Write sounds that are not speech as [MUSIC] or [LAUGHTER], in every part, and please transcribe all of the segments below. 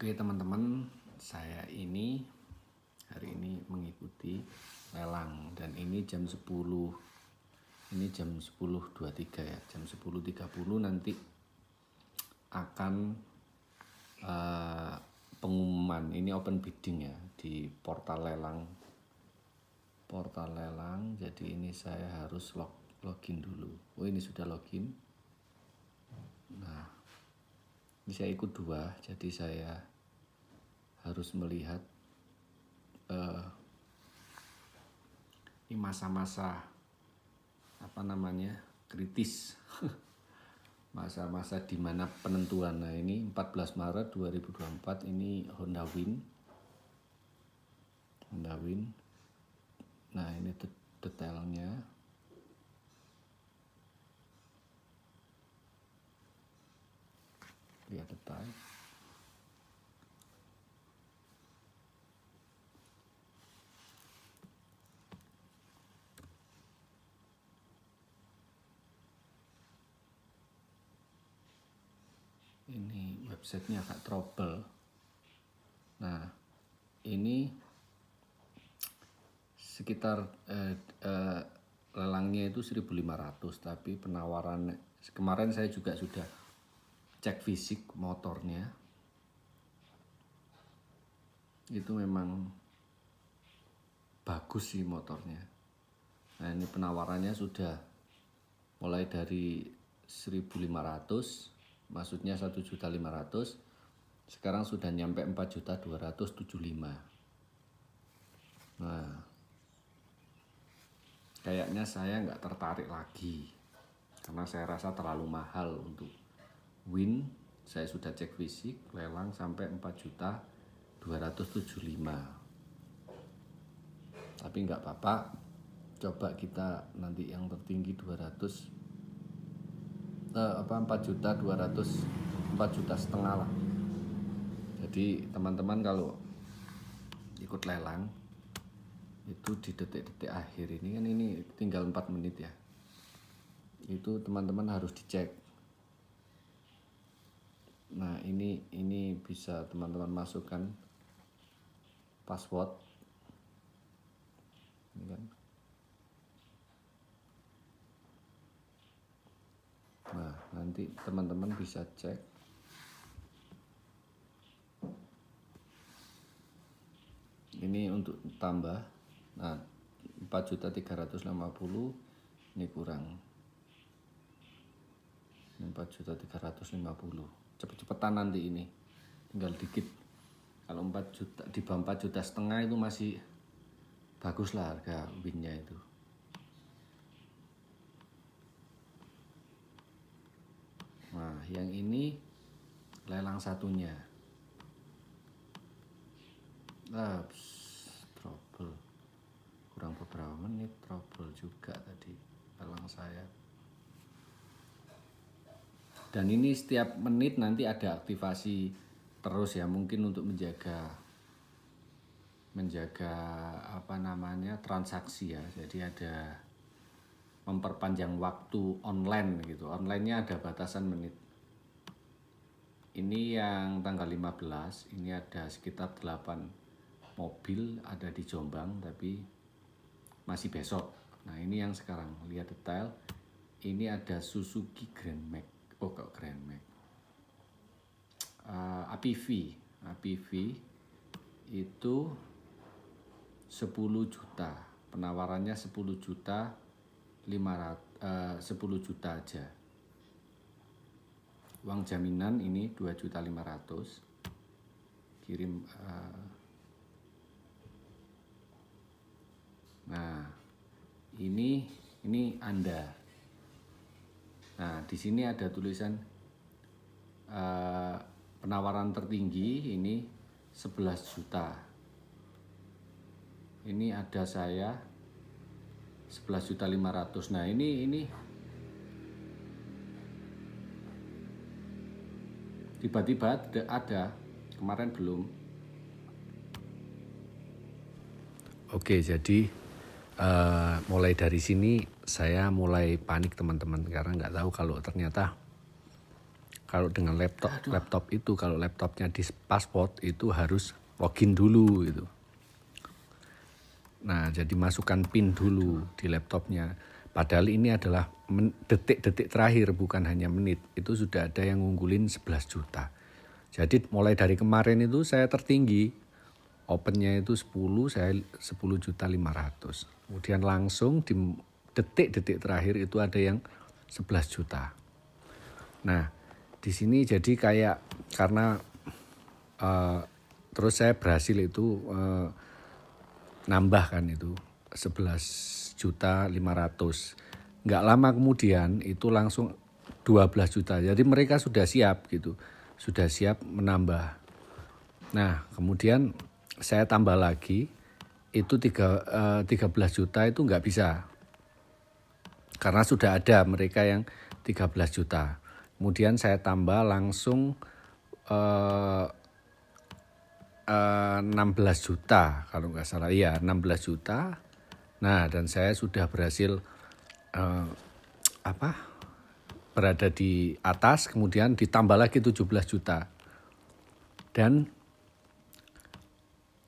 Oke teman-teman, saya ini hari ini mengikuti lelang dan ini jam 10. Ini jam 10.23 ya. Jam 10.30 nanti akan uh, pengumuman. Ini open bidding ya di portal lelang. Portal lelang. Jadi ini saya harus log login dulu. Oh, ini sudah login. Nah, ini saya ikut dua, jadi saya harus melihat uh, eh, ini masa-masa apa namanya kritis [LAUGHS] masa-masa di mana penentuan nah ini 14 Maret 2024 ini Honda Win Honda Win nah ini detailnya lihat detail ini websitenya agak trouble nah ini sekitar eh, eh, lelangnya itu 1500 tapi penawaran kemarin saya juga sudah cek fisik motornya itu memang bagus sih motornya nah ini penawarannya sudah mulai dari 1500 maksudnya juta 1.500 sekarang sudah nyampe juta 4.275 nah kayaknya saya nggak tertarik lagi karena saya rasa terlalu mahal untuk win saya sudah cek fisik lelang sampai 4 juta 275 tapi nggak apa-apa coba kita nanti yang tertinggi 200 eh, apa 4 juta 200 4 juta setengah lah jadi teman-teman kalau ikut lelang itu di detik-detik akhir ini kan ini tinggal 4 menit ya itu teman-teman harus dicek nah ini ini bisa teman-teman masukkan password kan. Nah, nanti teman-teman bisa cek. Ini untuk tambah. Nah, 350 ini kurang. 4 juta 350. Cepet-cepetan nanti ini. Tinggal dikit. Kalau 4 juta di bawah 4 juta setengah itu masih bagus lah harga winnya itu. Nah, yang ini lelang satunya. Ups, trouble. Kurang beberapa menit trouble juga tadi lelang saya. Dan ini setiap menit nanti ada aktivasi terus ya, mungkin untuk menjaga menjaga apa namanya transaksi ya. Jadi ada memperpanjang waktu online gitu. Onlinenya ada batasan menit. Ini yang tanggal 15, ini ada sekitar 8 mobil ada di Jombang tapi masih besok. Nah, ini yang sekarang lihat detail. Ini ada Suzuki Grand Max. Oh, kok Grand Max. Uh, eh, APV, APV itu 10 juta. Penawarannya 10 juta 500, uh, 10 juta aja uang jaminan ini 2 juta 500 kirim uh, nah ini ini Anda nah di sini ada tulisan uh, penawaran tertinggi ini 11 juta ini ada saya juta 11.500. Nah, ini ini tiba-tiba tidak ada. Kemarin belum. Oke, jadi uh, mulai dari sini saya mulai panik teman-teman karena nggak tahu kalau ternyata kalau dengan laptop Aduh. laptop itu kalau laptopnya di pasport itu harus login dulu gitu. Nah, jadi masukkan pin dulu di laptopnya. Padahal ini adalah detik-detik terakhir, bukan hanya menit. Itu sudah ada yang ngunggulin 11 juta. Jadi mulai dari kemarin itu saya tertinggi. Opennya itu 10, saya 10 juta 500. Kemudian langsung di detik-detik terakhir itu ada yang 11 juta. Nah, di sini jadi kayak karena uh, terus saya berhasil itu uh, nambah kan itu 11 juta 500 nggak lama kemudian itu langsung 12 juta jadi mereka sudah siap gitu sudah siap menambah nah kemudian saya tambah lagi itu 3, 13 eh, juta itu nggak bisa karena sudah ada mereka yang 13 juta kemudian saya tambah langsung eh, 16 eh, juta kalau nggak salah ya 16 juta nah dan saya sudah berhasil uh, apa berada di atas kemudian ditambah lagi 17 juta dan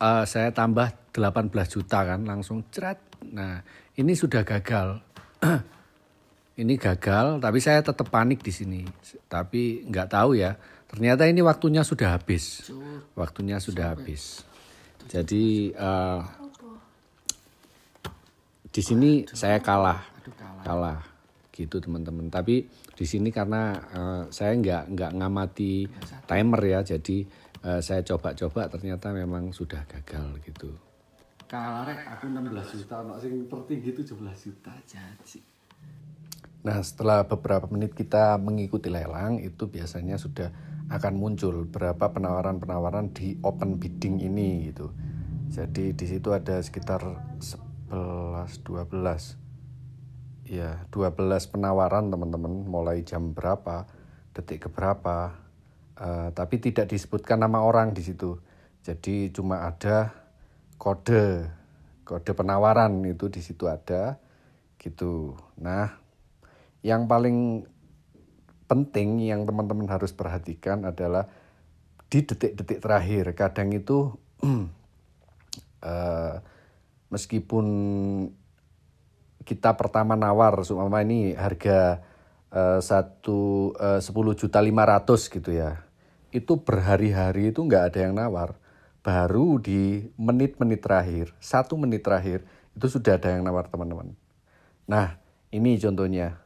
uh, saya tambah 18 juta kan langsung cerat nah ini sudah gagal [CLEARS THROAT] ini gagal tapi saya tetap panik di sini tapi nggak tahu ya Ternyata ini waktunya sudah habis. Waktunya sudah habis. Jadi uh, di sini saya kalah, kalah gitu teman-teman. Tapi di sini karena uh, saya nggak nggak ngamati timer ya, jadi uh, saya coba-coba ternyata memang sudah gagal gitu. Kalah rek, aku 16 juta, anak sing tertinggi 17 juta jadi. Nah setelah beberapa menit kita mengikuti lelang itu biasanya sudah akan muncul berapa penawaran-penawaran di open bidding ini gitu. Jadi di situ ada sekitar 11 12 ya 12 penawaran teman-teman mulai jam berapa, detik ke berapa. Uh, eh, tapi tidak disebutkan nama orang di situ. Jadi cuma ada kode kode penawaran itu di situ ada gitu. Nah, yang paling penting yang teman-teman harus perhatikan adalah di detik-detik terakhir kadang itu uh, [CLEARS THROAT] meskipun kita pertama nawar seumpama ini harga eh, satu eh, sepuluh juta lima ratus gitu ya itu berhari-hari itu nggak ada yang nawar baru di menit-menit terakhir satu menit terakhir itu sudah ada yang nawar teman-teman nah ini contohnya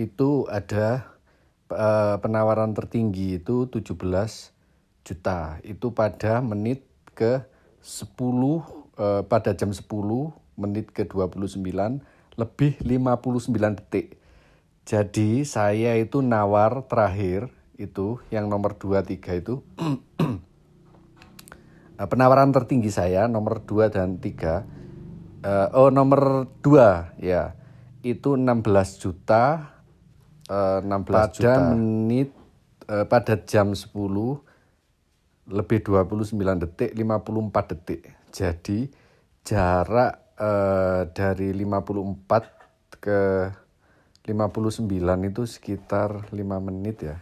itu ada uh, penawaran tertinggi itu 17 juta. Itu pada menit ke 10 uh, eh, pada jam 10 menit ke 29 lebih 59 detik. Jadi saya itu nawar terakhir itu yang nomor 23 itu [CLEARS THROAT] eh, penawaran tertinggi saya nomor 2 dan 3 uh, oh nomor 2 ya itu 16 juta uh, eh, 16 pada juta. menit uh, pada jam 10 lebih 29 detik 54 detik. Jadi jarak uh, dari 54 ke 59 itu sekitar 5 menit ya.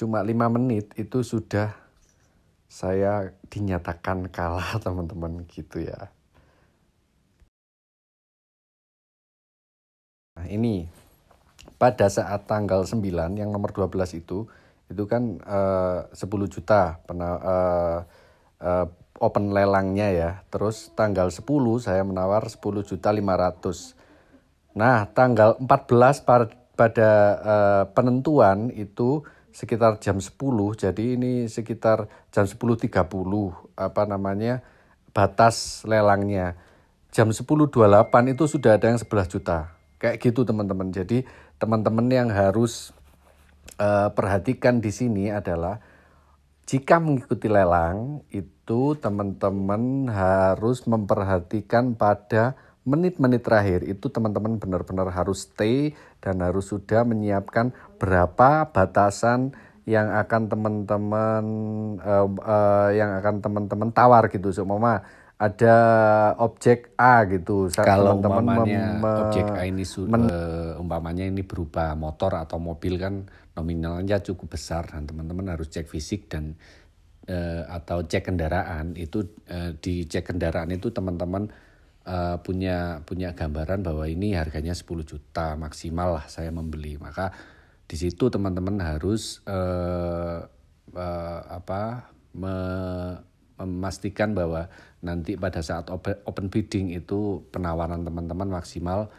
Cuma 5 menit itu sudah saya dinyatakan kalah [LAUGHS] teman-teman gitu ya. Nah, ini pada saat tanggal 9 yang nomor 12 itu itu kan eh, uh, 10 juta pena, uh, uh, open lelangnya ya. Terus tanggal 10 saya menawar 10 juta 500. Nah, tanggal 14 pada uh, penentuan itu sekitar jam 10. Jadi ini sekitar jam 10.30 apa namanya? batas lelangnya. Jam 10.28 itu sudah ada yang 11 juta. Kayak gitu teman-teman. Jadi teman-teman yang harus uh, perhatikan di sini adalah jika mengikuti lelang itu teman-teman harus memperhatikan pada menit-menit terakhir itu teman-teman benar-benar harus stay dan harus sudah menyiapkan berapa batasan yang akan teman-teman uh, uh, yang akan teman-teman tawar gitu semua so, ada objek A gitu. Kalau teman -teman umpamanya objek A ini men- uh, umpamanya ini berupa motor atau mobil kan nominalnya cukup besar dan teman-teman harus cek fisik dan uh, atau cek kendaraan itu uh, di cek kendaraan itu teman-teman uh, punya punya gambaran bahwa ini harganya 10 juta maksimal lah saya membeli. Maka di situ teman-teman harus uh, uh, apa me memastikan bahwa nanti pada saat open bidding itu penawaran teman-teman maksimal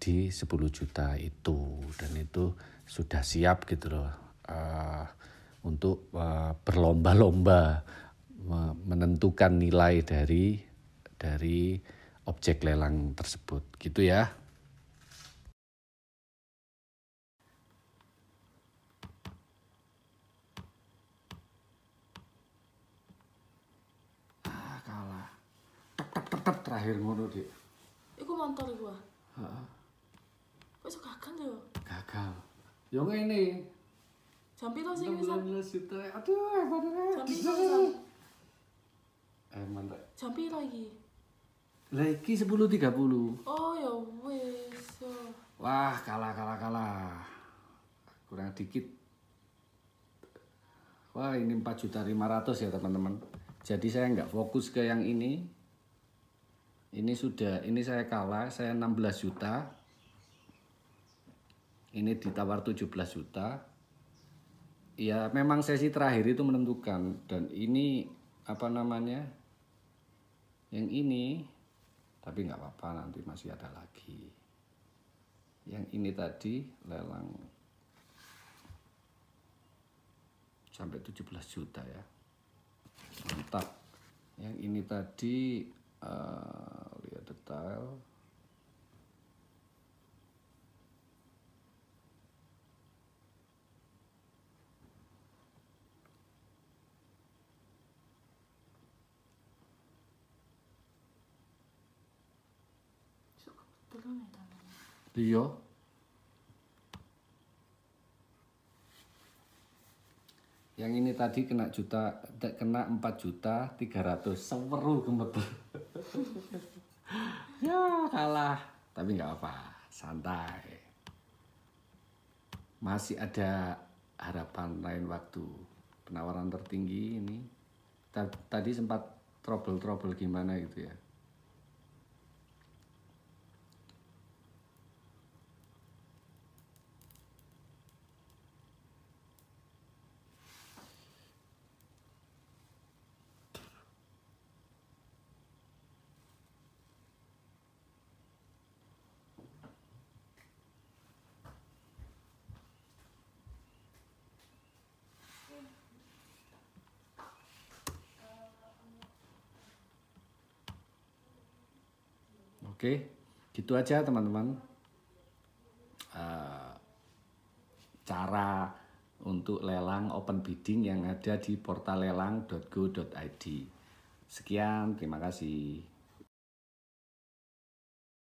di 10 juta itu dan itu sudah siap gitu loh uh, untuk uh, berlomba-lomba menentukan nilai dari dari objek lelang tersebut gitu ya terakhir ngono, Dik? Iku motor iku. Heeh. Kok iso gagal yo? Gagal. Yo ya ngene. Jam piro sih wis? 16 juta. Aduh, padahal. Jam piro? Eh, mantap. Jam piro iki? Lah iki 10.30. Oh, ya wis. Ya. Wah, kalah kalah kalah. Kurang dikit. Wah, ini 4.500 ya, teman-teman. Jadi saya nggak fokus ke yang ini, ini sudah ini saya kalah saya 16 juta ini ditawar 17 juta ya memang sesi terakhir itu menentukan dan ini apa namanya yang ini tapi nggak apa-apa nanti masih ada lagi yang ini tadi lelang sampai 17 juta ya mantap yang ini tadi lihat detail Iya. yang ini tadi kena juta kena empat juta tiga 300 seweru gemetar. [LAUGHS] ya kalah tapi nggak apa santai masih ada harapan lain waktu penawaran tertinggi ini tadi sempat trouble-trouble gimana gitu ya Oke, gitu aja teman-teman. Uh, cara untuk lelang open bidding yang ada di portal lelang.go.id. Sekian, terima kasih.